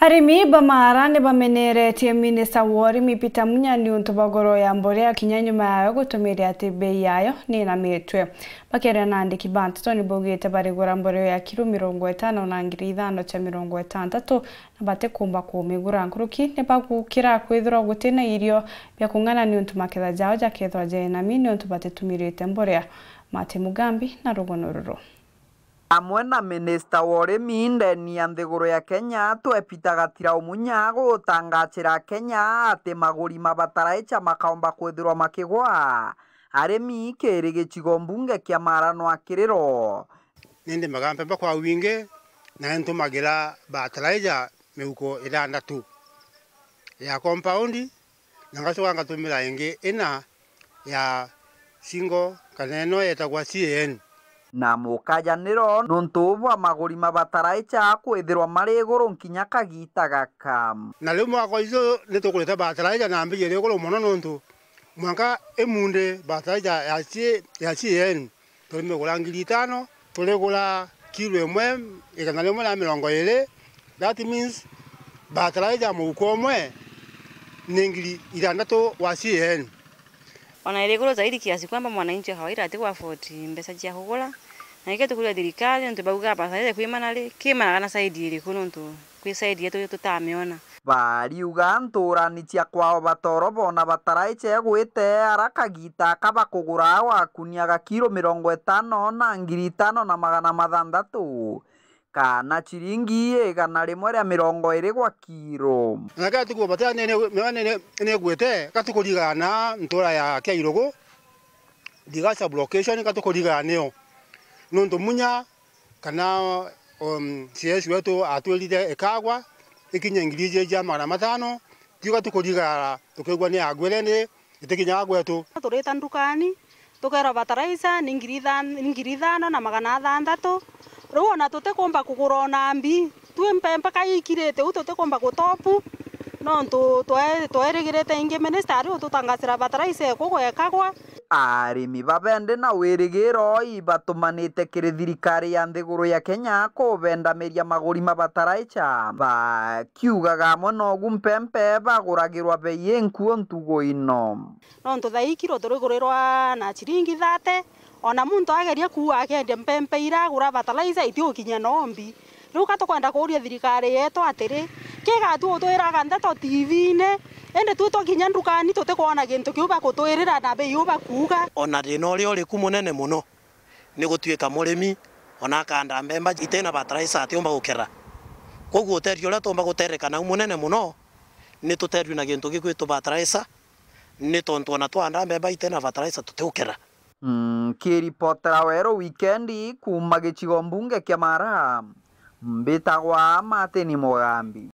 arimi bamarane bameneretie minista worimi peter munya niuntu bagoro ya mborea kinya nyuma yayo gutumira ati bei yayo niinamitwe bakere na andiki ba ntitoni baugite barigura mbore ya kilo mirongo itano na ngiri ithano cha mirongo itandatu na batikumba kumigura nkuruki nibagukira kwithirwa gutina irio bia kung'ana niuntu maketha jao jakethwa jenami niuntu mbore ya mate mugambi na rugono ruru amwe na minista wa urimi ndeni ya nthiguru ya kenya twepitagatira umunya gutangacira kenya ati maguri mabataraica makaomba kwithirwa makigwa arimi kiri gicigo mbunge kia marano akiriro nindimaga mpemba kwa wingi na ntumagira bataraica mihuko ithandatu ya compound na ngacoka ngatumira ingi ina ya singo kana ino yetagwa cn na mukajaniro nuntu bwa maguri mabataraicha kwithirwa mari iguru nkinya kagitaga gaka na riu mwaka icio nitukugurite bataraicha na mbei iri iguru muno nuntu mwanka imunde bataraicha ya cn turimigura ngiri itano turigura kilo imwe igana rimwe na mirongo iri that means bataraicha muuko umwe ni ngiri itandatu wa cn wanaelekelwa zaidi kiasi kwamba mwananchi kawaida atakuwa afford mbesa cha kukula na ikiwa tukulia dirikali ntu baguka hapa saize kwimana li kimana kana saidi ili kuno ntu kwisaidia tu tutamiona bariuga nturanicia kwao batoro bona bataraice egwite arakagita kabakugura gwakunia gakiro mirongo itano na ngiri itano na magana mathandatu kana ciringi igana rimwe ria mirongo iri gwa kiro na kia tiku batia negwete gatikurigana ntura ya kia irugu ndigaca katuko gatikurigana nio nundu munya kana um, cs wetu atwirire ikagwa ikinya ngiri ije ja magana matano tiuga tukurigara tukigwa ni agwire ni itikinya agwetu turita ndukani tukera bataraica ni ngiri ithano na magana athanthatu riu ona tutikumba kugura ona mbi tue mpempa ka u tutikumba gutopu nontu twerigirite ingi minister riu tutangasira bataraitha ikugwekagwa arimi babende na wirigiro oi batumanite kiri thirikari ya nthiguru ya kenya kubendamiria maguri mabataraicha bakiugaga amwe nogu mpempe baguragirwa bei nkuo ntugo ino nontu thaikiro turigurirwa na ciringi thate ona muntu ageria kuua akendia mpempe iragura batalaica itiukinya nombi riu katukwenda kuria thirikari yetu atiri kigatutwiraga ndeto tv-ini ne indi twi twakinya ndukani tutikwona gintu kiu twirira na bei u kuga ona thina ri uriku munene muno ni gutuika murimi ona akanda mbemba itena ati umba gukera koguo uteri uria tumba gutereka nau munene muno ni tuteriu na gintu gikwitu batalaica ni tontu ona twanda mbemba itena batalaica tutiukera kiripotra mm, werũ wikendi kuuma gĩcigo mbunge kĩa Maralal, mbĩtagwa Martin Mũgambi